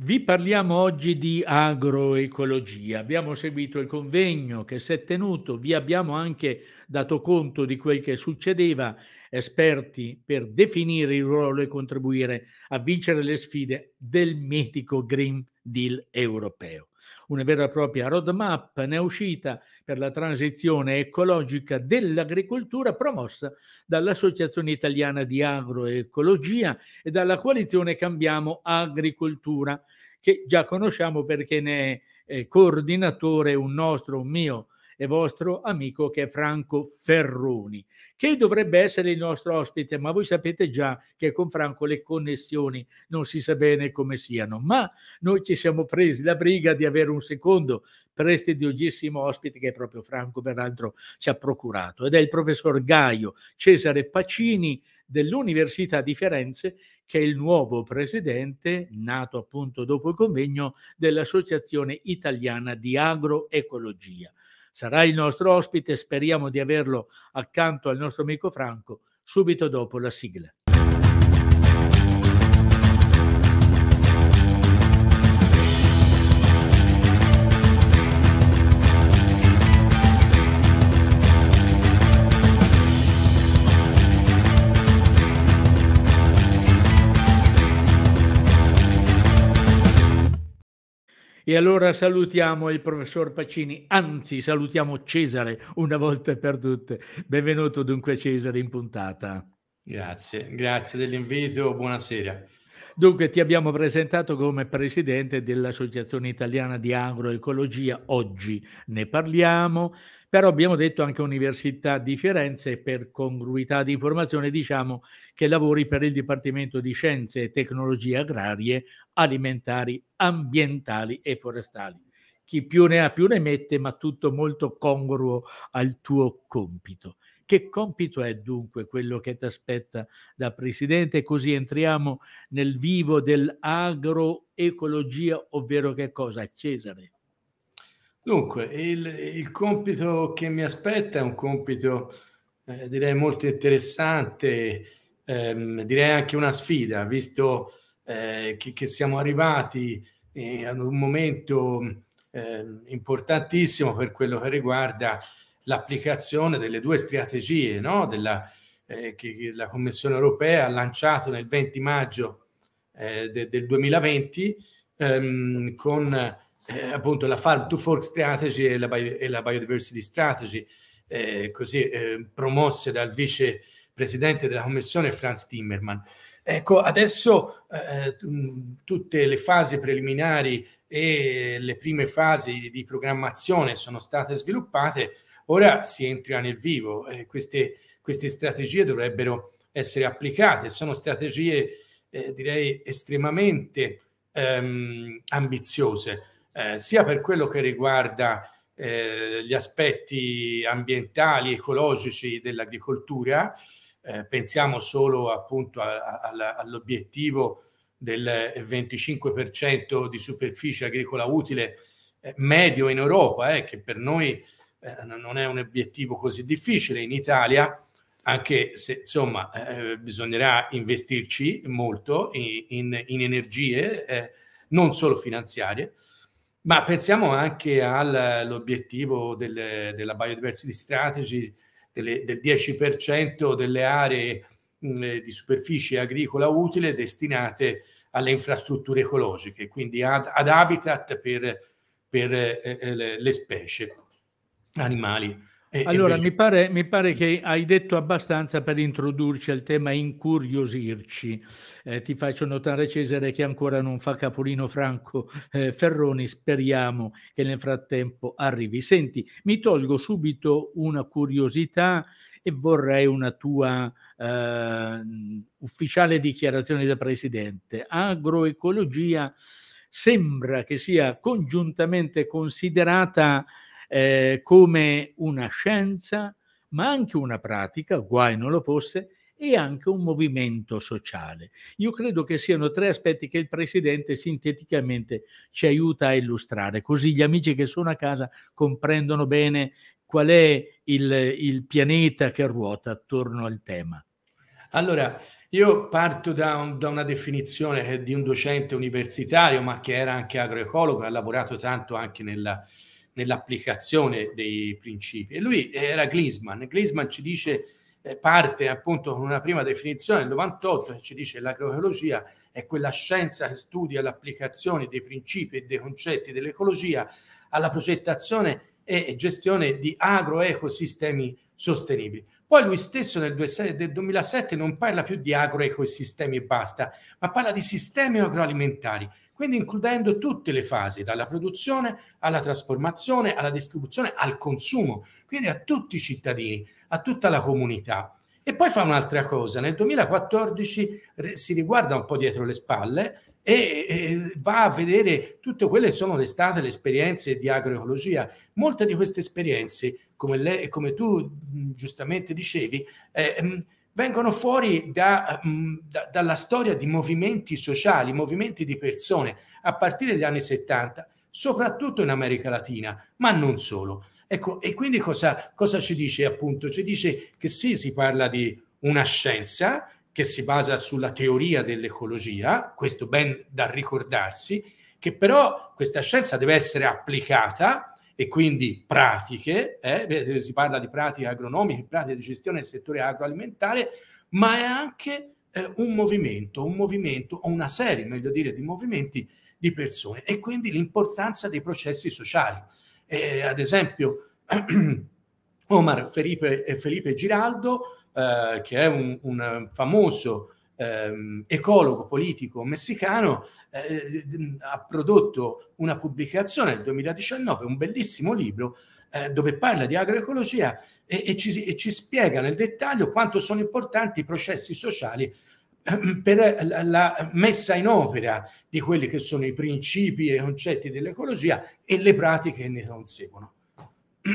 Vi parliamo oggi di agroecologia. Abbiamo seguito il convegno che si è tenuto, vi abbiamo anche dato conto di quel che succedeva, esperti per definire il ruolo e contribuire a vincere le sfide del mitico Green deal europeo. Una vera e propria roadmap ne è uscita per la transizione ecologica dell'agricoltura promossa dall'Associazione Italiana di Agroecologia e dalla coalizione Cambiamo Agricoltura, che già conosciamo perché ne è eh, coordinatore un nostro, un mio e vostro amico che è Franco Ferroni, che dovrebbe essere il nostro ospite, ma voi sapete già che con Franco le connessioni non si sa bene come siano, ma noi ci siamo presi la briga di avere un secondo prestigiosissimo ospite che proprio Franco peraltro ci ha procurato ed è il professor Gaio Cesare Pacini dell'Università di Firenze che è il nuovo presidente nato appunto dopo il convegno dell'Associazione Italiana di Agroecologia. Sarà il nostro ospite, speriamo di averlo accanto al nostro amico Franco subito dopo la sigla. E allora salutiamo il professor Pacini, anzi salutiamo Cesare una volta per tutte. Benvenuto dunque Cesare in puntata. Grazie, grazie dell'invito, buonasera. Dunque ti abbiamo presentato come presidente dell'Associazione Italiana di Agroecologia, oggi ne parliamo, però abbiamo detto anche Università di Firenze per congruità di informazione diciamo che lavori per il Dipartimento di Scienze e Tecnologie Agrarie, Alimentari, Ambientali e Forestali. Chi più ne ha più ne mette, ma tutto molto congruo al tuo compito. Che compito è dunque quello che ti aspetta da Presidente? Così entriamo nel vivo dell'agroecologia, ovvero che cosa? Cesare. Dunque, il, il, compito che mi aspetta è un compito eh, direi molto interessante, ehm, direi anche una sfida, visto eh, che, che, siamo arrivati eh, ad un momento ehm, importantissimo per quello che riguarda l'applicazione delle due strategie no? Della, eh, che la Commissione europea ha lanciato nel 20 maggio eh, de, del 2020 ehm, con eh, appunto la Farm to Fork Strategy e la, bio, e la Biodiversity Strategy, eh, così eh, promosse dal vice presidente della Commissione Franz Timmerman. Ecco, adesso eh, tutte le fasi preliminari e le prime fasi di programmazione sono state sviluppate Ora si entra nel vivo, eh, queste, queste, strategie dovrebbero essere applicate, sono strategie eh, direi estremamente ehm, ambiziose, eh, sia per quello che riguarda eh, gli aspetti ambientali, ecologici dell'agricoltura, eh, pensiamo solo appunto all'obiettivo del 25% di superficie agricola utile eh, medio in Europa, eh, che per noi eh, non è un obiettivo così difficile in Italia, anche se insomma eh, eh bisognerà investirci molto in, in, in energie, eh, non solo finanziarie, ma pensiamo anche all'obiettivo del, della biodiversity strategy del 10% delle aree eh, di superficie agricola utile destinate alle infrastrutture ecologiche, quindi ad, ad habitat per, per eh, eh le specie animali. E, allora, invece... mi, pare, mi, pare, che hai detto abbastanza per introdurci al tema incuriosirci. Eh, ti faccio notare, Cesare, che ancora non fa capolino Franco eh, Ferroni. Speriamo che nel frattempo arrivi. Senti, mi tolgo subito una curiosità e vorrei una tua eh, ufficiale dichiarazione da Presidente. Agroecologia sembra che sia congiuntamente considerata eh, come una scienza, ma anche una pratica, guai non lo fosse, e anche un movimento sociale. Io credo che siano tre aspetti che il Presidente sinteticamente ci aiuta a illustrare, così gli amici che sono a casa comprendono bene qual è il, il pianeta che ruota attorno al tema. Allora, io parto da, un, da, una definizione di un docente universitario, ma che era anche agroecologo, ha lavorato tanto anche nella, nell'applicazione dei principi. E lui era Glisman. Glisman ci dice, eh, parte appunto con una prima definizione del 98 che ci dice che l'agroecologia è quella scienza che studia l'applicazione dei principi e dei concetti dell'ecologia alla progettazione e gestione di agroecosistemi sostenibili. Poi lui stesso nel 2007 non parla più di agroecosistemi e basta, ma parla di sistemi agroalimentari quindi includendo tutte le fasi, dalla produzione alla trasformazione, alla distribuzione, al consumo, quindi a tutti i cittadini, a tutta la comunità. E poi fa un'altra cosa, nel 2014 si riguarda un po' dietro le spalle e, va a vedere tutte quelle che sono state le esperienze di agroecologia. Molte di queste esperienze, come, lei, come tu giustamente dicevi, eh, vengono fuori da, eh, mm, da, dalla storia di movimenti sociali, movimenti di persone, a partire dagli anni 70, soprattutto in America Latina, ma non solo. Ecco, e quindi cosa, cosa ci dice appunto? Ci dice che sì, si parla di una scienza che si basa sulla teoria dell'ecologia, questo ben da ricordarsi, che però questa scienza deve essere applicata e quindi pratiche, eh, eh, si parla di pratiche agronomiche, pratiche di gestione del settore agroalimentare, ma è anche eh, un movimento, un movimento o una serie, meglio dire, di movimenti di persone e quindi l'importanza dei processi sociali. Eh, ad esempio, Omar Felipe, eh, Felipe Giraldo, eh, che è un, un famoso ehm, ecologo politico messicano, eh, ha prodotto una pubblicazione nel 2019, un bellissimo libro eh, dove parla di agroecologia e, e, ci, e, ci, spiega nel dettaglio quanto sono importanti i processi sociali ehm, per la messa in opera di quelli che sono i principi e i concetti dell'ecologia e le pratiche che ne conseguono.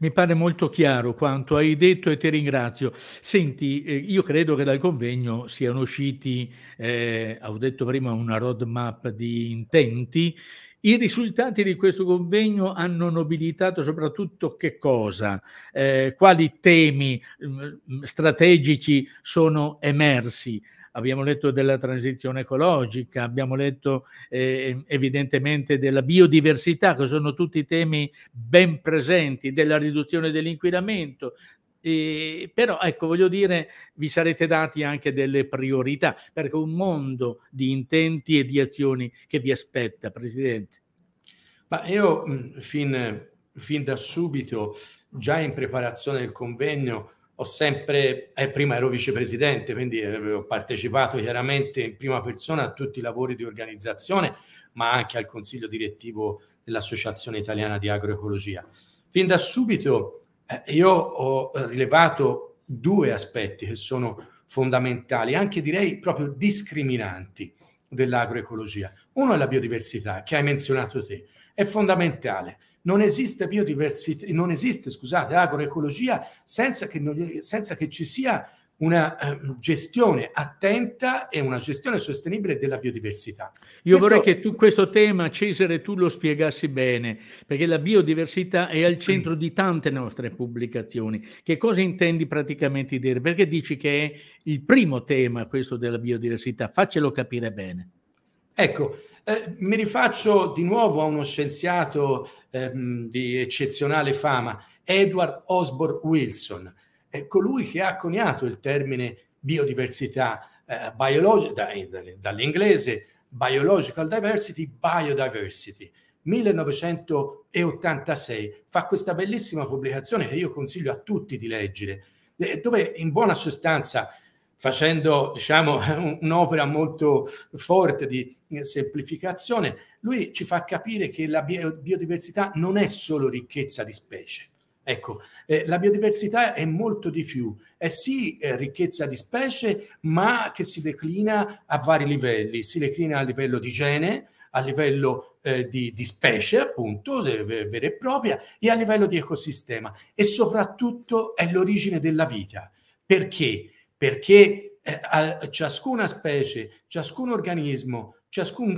mi pare molto chiaro quanto hai detto e ti ringrazio. Senti, eh, io credo che dal convegno siano usciti, eh, ho detto prima, una roadmap di intenti. I risultati di questo convegno hanno nobilitato soprattutto che cosa? Eh, quali temi mm, strategici sono emersi? abbiamo letto della transizione ecologica, abbiamo letto eh, evidentemente della biodiversità, che sono tutti temi ben presenti, della riduzione dell'inquinamento, eh, però ecco, voglio dire, vi sarete dati anche delle priorità, perché un mondo di intenti e di azioni che vi aspetta, Presidente. Ma io fin, fin da subito, già in preparazione del convegno, ho sempre, eh, prima ero vicepresidente, quindi ho eh, partecipato chiaramente in prima persona a tutti i lavori di organizzazione, ma anche al consiglio direttivo dell'Associazione Italiana di Agroecologia. Fin da subito eh, io ho rilevato due aspetti che sono fondamentali, anche direi proprio discriminanti dell'agroecologia. Uno è la biodiversità, che hai menzionato te, è fondamentale non esiste biodiversità, non esiste, scusate, agroecologia senza che, non, senza che ci sia una um, gestione attenta e una gestione sostenibile della biodiversità. Io questo... vorrei che tu questo tema, Cesare, tu lo spiegassi bene, perché la biodiversità è al centro mm. di tante nostre pubblicazioni. Che cosa intendi praticamente dire? Perché dici che è il primo tema questo della biodiversità? Faccelo capire bene. Ecco, eh, mi rifaccio di nuovo a uno scienziato ehm, di eccezionale fama, Edward Osborne Wilson, eh, colui che ha coniato il termine biodiversità eh, biologica, da, eh, da, dall'inglese biological diversity, biodiversity. 1986 fa questa bellissima pubblicazione che io consiglio a tutti di leggere, eh, dove in buona sostanza facendo diciamo, un'opera molto forte di eh, semplificazione, lui ci fa capire che la biodiversità non è solo ricchezza di specie. Ecco, eh, la biodiversità è molto di più, è sì eh, ricchezza di specie, ma che si declina a vari livelli, si declina a livello di gene, a livello eh, di, di, specie, appunto, vera e propria, e a livello di ecosistema. E soprattutto è l'origine della vita. Perché? perché eh, ciascuna specie, ciascun organismo, ciascun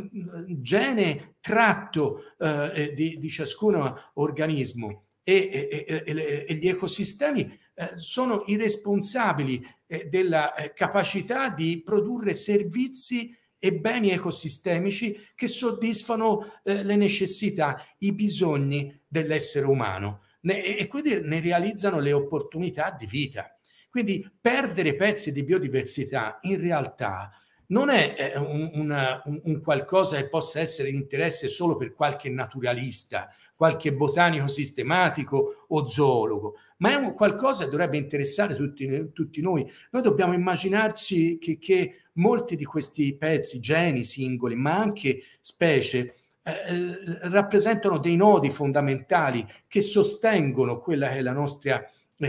eh, gene tratto eh, eh di, di, ciascun organismo e, e, e, e gli ecosistemi sono i responsabili della capacità di produrre servizi e beni ecosistemici che soddisfano le necessità, i bisogni dell'essere umano e quindi ne realizzano le opportunità di vita. Quindi perdere pezzi di biodiversità in realtà non è eh, un, un, un, qualcosa che possa essere di interesse solo per qualche naturalista, qualche botanico sistematico o zoologo, ma è un qualcosa che dovrebbe interessare tutti, tutti noi. Noi dobbiamo immaginarci che, che, molti di questi pezzi, geni singoli, ma anche specie, eh, eh rappresentano dei nodi fondamentali che sostengono quella che è la nostra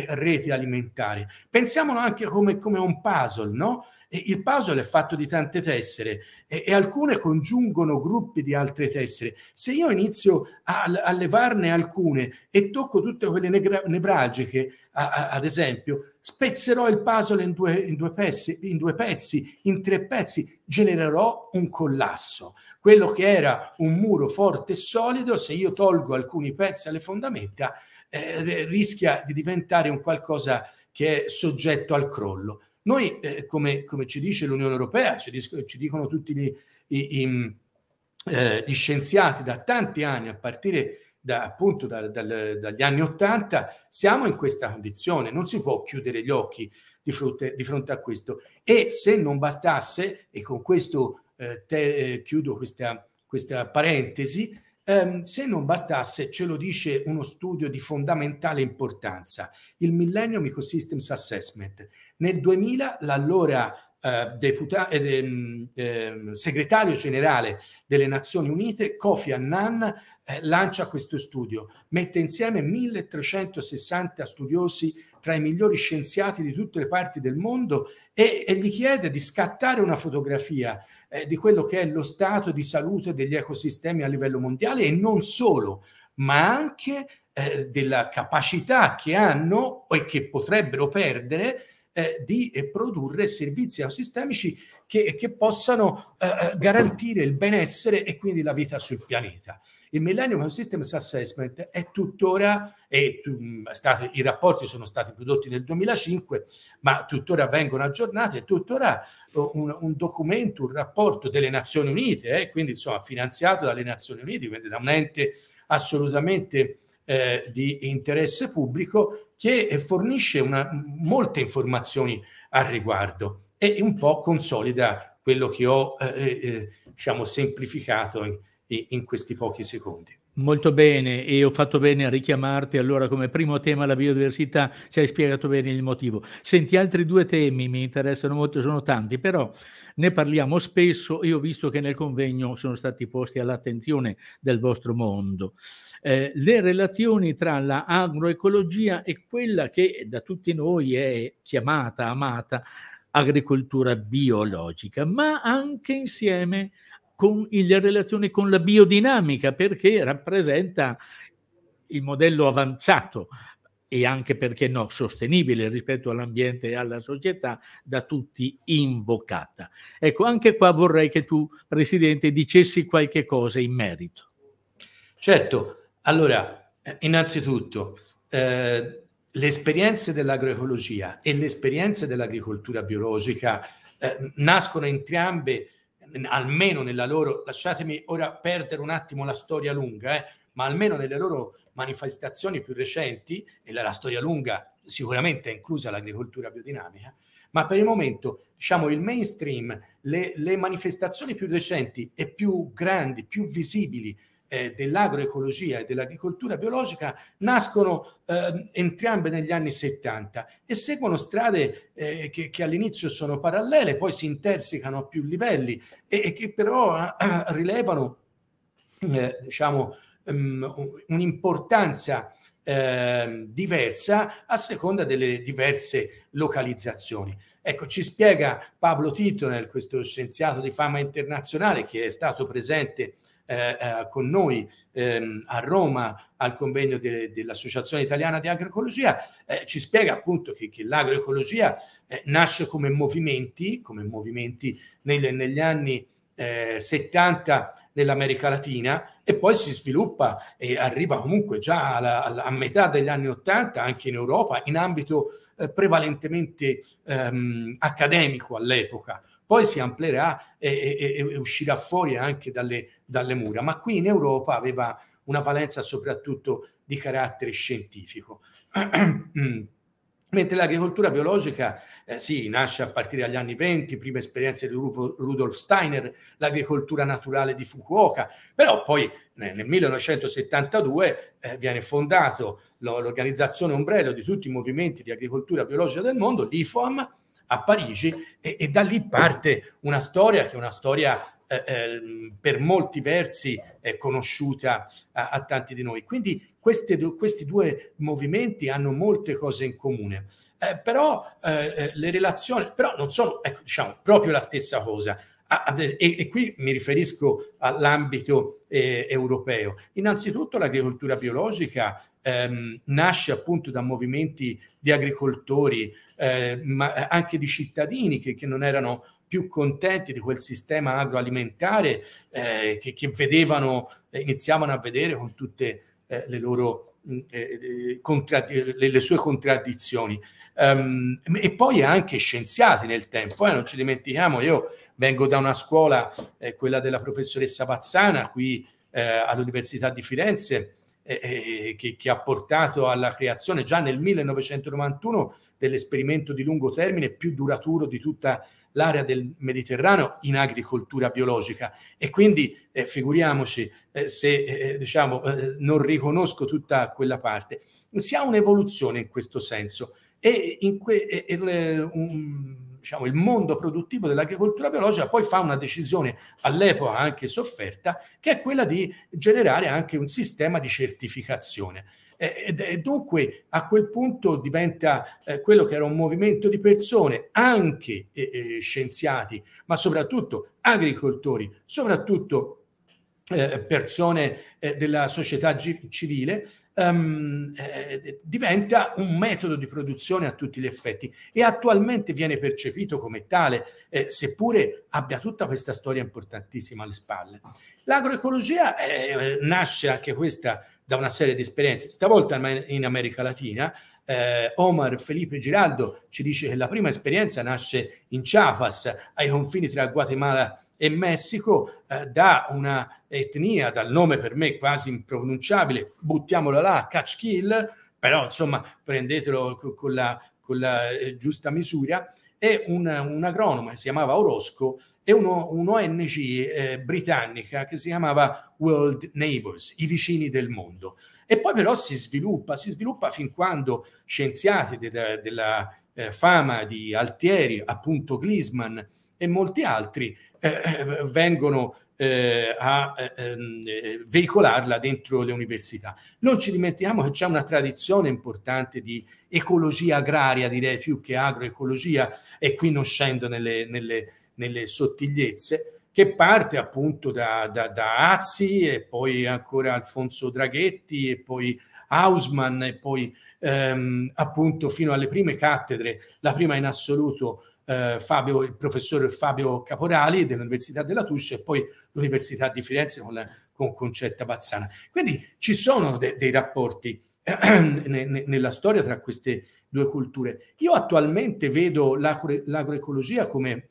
reti alimentari. Pensiamolo anche come, come un puzzle, no? E il puzzle è fatto di tante tessere e, e, alcune congiungono gruppi di altre tessere. Se io inizio a, a levarne alcune e tocco tutte quelle negra, nevralgiche, a, a, ad esempio, spezzerò il puzzle in due, in, due pezzi, in due pezzi, in tre pezzi, genererò un collasso. Quello che era un muro forte e solido, se io tolgo alcuni pezzi alle fondamenta, eh, eh, rischia di diventare un qualcosa che è soggetto al crollo. Noi, eh, come, come, ci dice l'Unione Europea, ci, dis- ci dicono tutti gli, i, i, mm, eh, gli, scienziati da tanti anni, a partire da, appunto da, dal, dagli anni Ottanta, siamo in questa condizione, non si può chiudere gli occhi di fronte, di fronte a questo. E se non bastasse, e con questo eh, te, eh, chiudo questa, questa parentesi, Um, se non bastasse, ce lo dice uno studio di fondamentale importanza, il Millennium Ecosystems Assessment. Nel 2000 l'allora eh, deputa- eh, eh, segretario generale delle Nazioni Unite, Kofi Annan, eh, lancia questo studio. Mette insieme 1360 studiosi tra i migliori scienziati di tutte le parti del mondo e, e gli chiede di scattare una fotografia eh, di quello che è lo stato di salute degli ecosistemi a livello mondiale e non solo, ma anche eh, della capacità che hanno e che potrebbero perdere eh, di eh, produrre servizi ecosistemici che, che possano eh, eh, garantire il benessere e quindi la vita sul pianeta. Il Millennium Ecosystems Assessment è tuttora, mm, è, stato, i rapporti sono stati prodotti nel 2005, ma tuttora vengono aggiornati, è tuttora eh, un, un documento, un rapporto delle Nazioni Unite, eh, quindi insomma finanziato dalle Nazioni Unite, quindi da un ente assolutamente eh, di interesse pubblico che eh, fornisce una, molte informazioni al riguardo e un po' consolida quello che ho eh, eh, eh diciamo semplificato in, in questi pochi secondi. Molto bene, e ho fatto bene a richiamarti allora come primo tema la biodiversità, ci hai spiegato bene il motivo. Senti, altri due temi mi interessano molto, sono tanti, però ne parliamo spesso e ho visto che nel convegno sono stati posti all'attenzione del vostro mondo eh, le relazioni tra l'agroecologia e quella che da tutti noi è chiamata, amata agricoltura biologica, ma anche insieme con le relazioni con la biodinamica, perché rappresenta il modello avanzato e anche perché no, sostenibile rispetto all'ambiente e alla società da tutti invocata. Ecco, anche qua vorrei che tu, Presidente, dicessi qualche cosa in merito. Certo, allora, eh, innanzitutto, eh, le esperienze dell'agroecologia e le esperienze dell'agricoltura biologica eh, nascono entrambe, almeno nella loro, lasciatemi ora perdere un attimo la storia lunga, eh, ma almeno nelle loro manifestazioni più recenti, e la, la storia lunga sicuramente è inclusa l'agricoltura biodinamica, ma per il momento diciamo il mainstream, le, le manifestazioni più recenti e più grandi, più visibili eh, dell'agroecologia e dell'agricoltura biologica nascono eh, entrambe negli anni 70 e seguono strade eh, che, che all'inizio sono parallele, poi si intersecano a più livelli e, e che però ah, ah rilevano eh, diciamo, um, un'importanza eh, diversa a seconda delle diverse localizzazioni. Ecco, ci spiega Pablo Titoner, questo scienziato di fama internazionale che è stato presente eh, eh, con noi ehm, a Roma al convegno de, dell'Associazione Italiana di Agroecologia, eh, ci spiega appunto che, che l'agroecologia eh, nasce come movimenti, come movimenti nelle, negli anni 70 nell'America Latina e poi si sviluppa e arriva comunque già alla, alla, a metà degli anni 80 anche in Europa in ambito eh, prevalentemente ehm, accademico all'epoca poi si amplierà e, e, e uscirà fuori anche dalle, dalle mura, ma qui in Europa aveva una valenza soprattutto di carattere scientifico. Mm. Mentre l'agricoltura biologica eh, sì, nasce a partire dagli anni 20, prime esperienze di Rudolf Steiner, l'agricoltura naturale di Fukuoka, però poi eh, nel 1972 eh, viene fondato l'organizzazione ombrello di tutti i movimenti di agricoltura biologica del mondo, l'IFOAM, a Parigi e, e da lì parte una storia che è una storia eh, ehm, per molti versi eh, conosciuta a, a, tanti di noi. Quindi do, questi due movimenti hanno molte cose in comune. Eh, però eh, eh, le relazioni, però non sono, ecco, diciamo, proprio la stessa cosa e, e qui mi riferisco all'ambito eh, europeo. Innanzitutto l'agricoltura biologica ehm, nasce appunto da movimenti di agricoltori, eh, ma anche di cittadini che, che non erano più contenti di quel sistema agroalimentare eh, che, che vedevano, eh, iniziavano a vedere con tutte eh, le loro Mm, eh, eh, eh, le sue contraddizioni. Ehm, e poi anche scienziati nel tempo, eh, non ci dimentichiamo, io vengo da una scuola, eh, quella della professoressa Pazzana, qui eh, all'Università di Firenze, eh, che, che, ha portato alla creazione già nel 1991 dell'esperimento di lungo termine più duraturo di tutta l'area del Mediterraneo in agricoltura biologica e quindi eh, figuriamoci eh, se eh, eh diciamo, eh, non riconosco tutta quella parte. Si ha un'evoluzione in questo senso e in que- e, un, diciamo, il mondo produttivo dell'agricoltura biologica poi fa una decisione all'epoca anche sofferta che è quella di generare anche un sistema di certificazione. E, eh, dunque a quel punto diventa eh, quello che era un movimento di persone, anche eh, eh scienziati, ma soprattutto agricoltori, soprattutto eh, persone eh, della società gi- civile, ehm, diventa un metodo di produzione a tutti gli effetti e attualmente viene percepito come tale, seppure abbia tutta questa storia importantissima alle spalle. L'agroecologia nasce anche questa da una serie di esperienze, stavolta in America Latina. Eh, Omar Felipe Giraldo ci dice che la prima esperienza nasce in Chiapas, ai confini tra Guatemala e Messico, eh, da una etnia dal nome per me quasi impronunciabile, buttiamola là, Catch Kill, però insomma prendetelo con la, con la eh, giusta misura, e un, un agronomo che si chiamava Orosco e uno, un'ONG eh, britannica che si chiamava World Neighbors, i vicini del mondo. E poi però si sviluppa, si sviluppa fin quando scienziati della, della eh, fama di Altieri, appunto Glisman e molti altri eh, eh vengono eh, a eh, ehm, eh, veicolarla dentro le università. Non ci dimentichiamo che c'è una tradizione importante di ecologia agraria direi più che agroecologia e qui non scendo nelle, nelle, nelle sottigliezze che parte appunto da, da, da, Azzi e poi ancora Alfonso Draghetti e poi Hausmann e poi ehm, appunto fino alle prime cattedre, la prima in assoluto eh, Fabio, il professore Fabio Caporali dell'Università della Tuscia e poi l'Università di Firenze con, la, con Concetta Bazzana. Quindi ci sono de, dei rapporti nella storia tra queste due culture. Io attualmente vedo l'agro- l'agroecologia come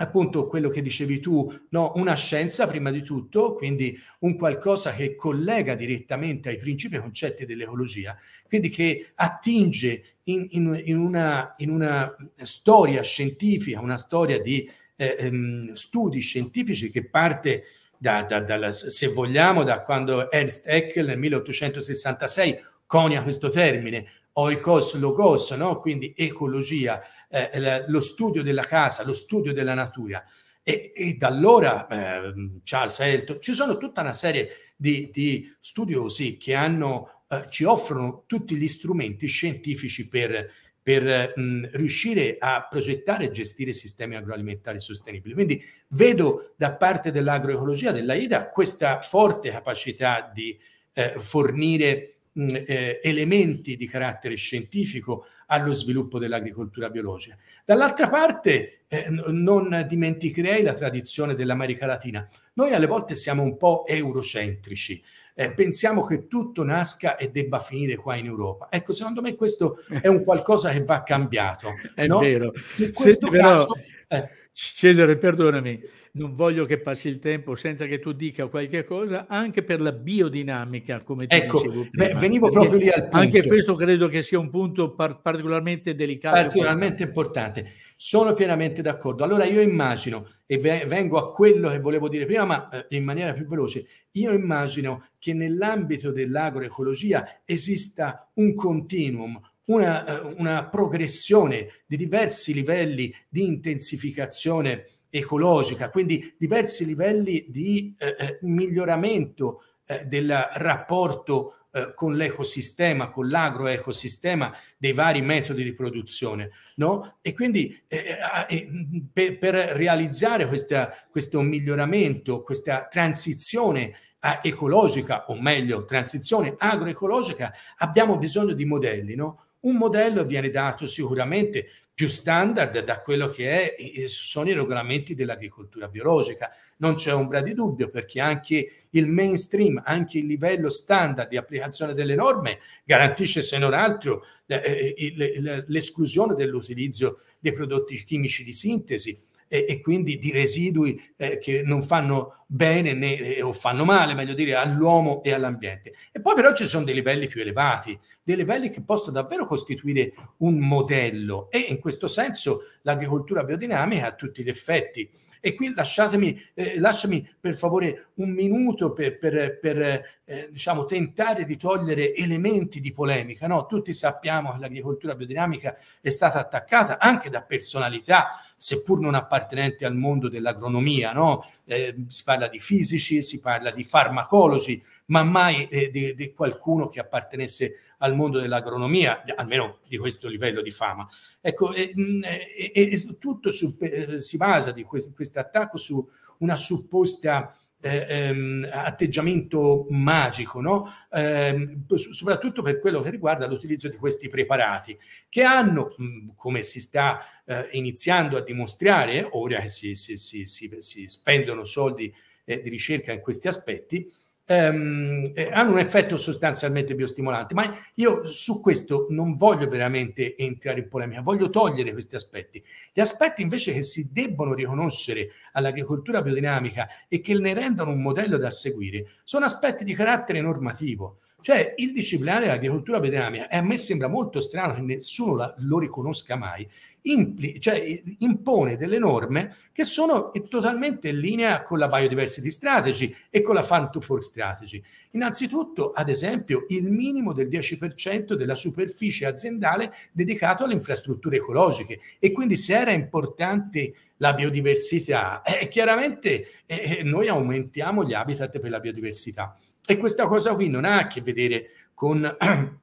appunto quello che dicevi tu, no, una scienza prima di tutto, quindi un qualcosa che collega direttamente ai principi e concetti dell'ecologia, quindi che attinge in, in, in, una, in una, storia scientifica, una storia di eh, ehm, studi scientifici che parte da, da, da, se vogliamo, da quando Ernst Haeckel nel 1866 conia questo termine, oikos logos, no? quindi ecologia, eh, lo studio della casa, lo studio della natura. E, e da allora eh, Charles Elton, ci sono tutta una serie di, di studiosi che hanno, eh, ci offrono tutti gli strumenti scientifici per per mh, riuscire a progettare e gestire sistemi agroalimentari sostenibili. Quindi vedo da parte dell'agroecologia, dell'AIDA, questa forte capacità di eh, fornire mh, eh, elementi di carattere scientifico allo sviluppo dell'agricoltura biologica. Dall'altra parte eh, non dimenticherei la tradizione dell'America Latina. Noi alle volte siamo un po' eurocentrici, eh, pensiamo che tutto nasca e debba finire qua in Europa. Ecco, secondo me questo eh. è un qualcosa che va cambiato. è no? vero. In questo Senti, caso... Però... Eh, Cesare, perdonami, non voglio che passi il tempo senza che tu dica qualche cosa, anche per la biodinamica, come ecco, dicevo prima. Beh, venivo proprio lì al punto. Anche questo credo che sia un punto par particolarmente delicato. Particolarmente importante. Sono pienamente d'accordo. Allora io immagino, e vengo a quello che volevo dire prima, ma eh, in maniera più veloce, io immagino che nell'ambito dell'agroecologia esista un continuum, una, eh, una progressione di diversi livelli di intensificazione ecologica, quindi diversi livelli di eh, eh, miglioramento eh, del rapporto eh, con l'ecosistema, con l'agroecosistema dei vari metodi di produzione. No? E quindi eh, per, per, realizzare questa, questo miglioramento, questa transizione ecologica, o meglio, transizione agroecologica, abbiamo bisogno di modelli. No? Un modello viene dato sicuramente più standard da quello che è, sono i regolamenti dell'agricoltura biologica. Non c'è ombra di dubbio perché anche il mainstream, anche il livello standard di applicazione delle norme garantisce se non altro eh, l'esclusione dell'utilizzo dei prodotti chimici di sintesi e, e quindi di residui eh, che non fanno bene né, eh, o fanno male, meglio dire, all'uomo e all'ambiente. E poi però ci sono dei livelli più elevati, dei livelli che possono davvero costituire un modello e in questo senso l'agricoltura biodinamica ha tutti gli effetti. E qui lasciatemi, eh, lasciami per favore un minuto per, per, per eh, diciamo, tentare di togliere elementi di polemica. No? Tutti sappiamo che l'agricoltura biodinamica è stata attaccata anche da personalità, seppur non appartenenti appartenenti al mondo dell'agronomia, no? eh, si parla di fisici, si parla di farmacologi, ma mai eh, di, di, qualcuno che appartenesse al mondo dell'agronomia, almeno di questo livello di fama. Ecco, e, mm, e, e tutto su, eh, si basa di questo attacco su una supposta eh, ehm, atteggiamento magico, no? eh, soprattutto per quello che riguarda l'utilizzo di questi preparati, che hanno, mm, come si sta eh, iniziando a dimostrare, ora che si, si, si, si spendono soldi eh, di ricerca in questi aspetti, ehm, eh, hanno un effetto sostanzialmente biostimolante, ma io su questo non voglio veramente entrare in polemica, voglio togliere questi aspetti. Gli aspetti invece che si debbono riconoscere all'agricoltura biodinamica e che ne rendano un modello da seguire sono aspetti di carattere normativo. Cioè il disciplinare dell'agricoltura veterinaria, a me sembra molto strano che nessuno la, lo riconosca mai, impli- cioè, impone delle norme che sono totalmente in linea con la biodiversity strategy e con la farm to fork strategy. Innanzitutto, ad esempio, il minimo del 10% della superficie aziendale dedicato alle infrastrutture ecologiche e quindi se era importante la biodiversità, eh, chiaramente eh, eh noi aumentiamo gli habitat per la biodiversità. E questa cosa qui non ha a che vedere con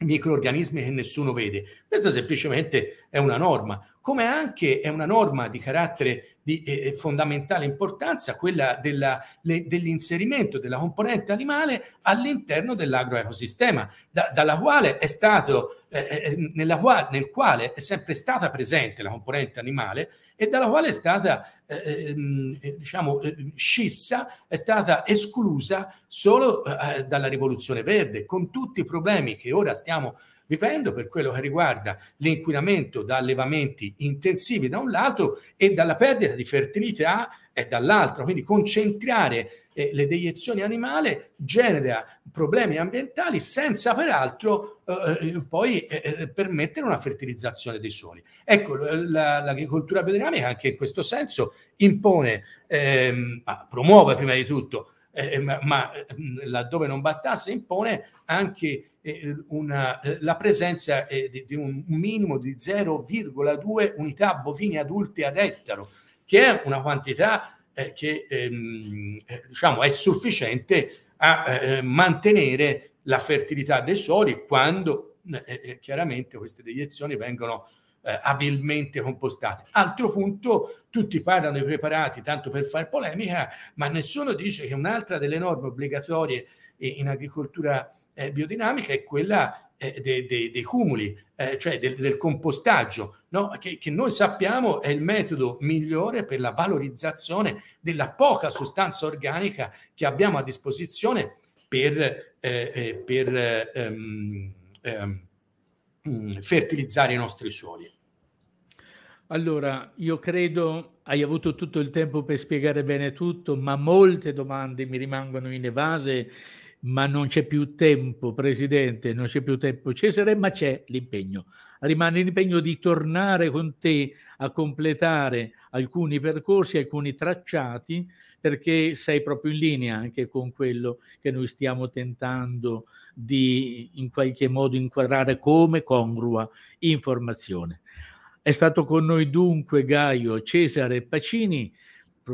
microorganismi che nessuno vede. Questa semplicemente è una norma, come anche è una norma di carattere di eh, eh, fondamentale importanza quella della, le, dell'inserimento della componente animale all'interno dell'agroecosistema, da, dalla quale è stato, eh, eh, eh nella, nel quale è sempre stata presente la componente animale e dalla quale è stata eh, diciamo, scissa, è stata esclusa solo dalla rivoluzione verde, con tutti i problemi che ora stiamo vivendo per quello che riguarda l'inquinamento da allevamenti intensivi da un lato e dalla perdita di fertilità è eh, dall'altro, quindi concentrare eh, le deiezioni animali genera problemi ambientali senza peraltro eh, eh poi eh, eh, permettere una fertilizzazione dei suoli. Ecco, la, l'agricoltura biodinamica anche in questo senso impone, ehm, promuove prima di tutto eh, eh, ma, ma, eh, laddove non bastasse impone anche eh, una, eh, la presenza di, di, un minimo di 0,2 unità bovini adulti ad ettaro, che è una quantità che ehm, diciamo è sufficiente a mantenere la fertilità dei soli quando chiaramente queste deiezioni vengono eh, abilmente compostate. Altro punto, tutti parlano dei preparati tanto per fare polemica, ma nessuno dice che un'altra delle norme obbligatorie eh, in agricoltura eh, biodinamica è quella eh, dei, dei, dei, cumuli, eh, cioè del, del compostaggio, no? che, che noi sappiamo è il metodo migliore per la valorizzazione della poca sostanza organica che abbiamo a disposizione per, eh, per ehm, ehm, Mm, fertilizzare i nostri suoli? Allora, io credo hai avuto tutto il tempo per spiegare bene tutto, ma molte domande mi rimangono in evase ma non c'è più tempo, Presidente, non c'è più tempo. Cesare, ma c'è l'impegno. Rimane l'impegno di tornare con te a completare alcuni percorsi, alcuni tracciati, perché sei proprio in linea anche con quello che noi stiamo tentando di in qualche modo inquadrare come congrua informazione. È stato con noi dunque Gaio Cesare Pacini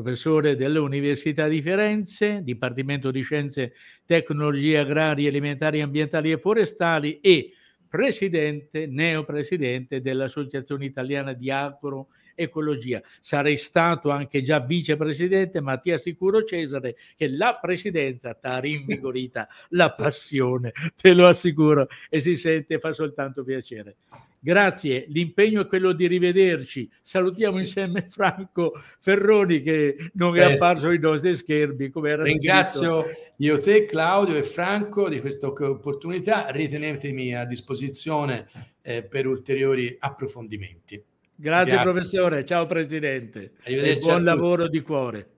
professore dell'Università di Firenze, Dipartimento di Scienze, Tecnologie Agrarie, Alimentari, Ambientali e Forestali e presidente, neopresidente dell'Associazione Italiana di Acro ecologia. Sarei stato anche già vicepresidente, ma ti assicuro Cesare che la presidenza ti ha rinvigorita la passione, te lo assicuro, e si sente, fa soltanto piacere. Grazie, l'impegno è quello di rivederci. Salutiamo insieme Franco Ferroni che non Festa. è apparso i nostri schermi. Come era Ringrazio scritto. io te, Claudio e Franco di questa opportunità. Ritenetemi a disposizione eh, per ulteriori approfondimenti. Grazie, Grazie, professore, ciao presidente. E Buon lavoro di cuore.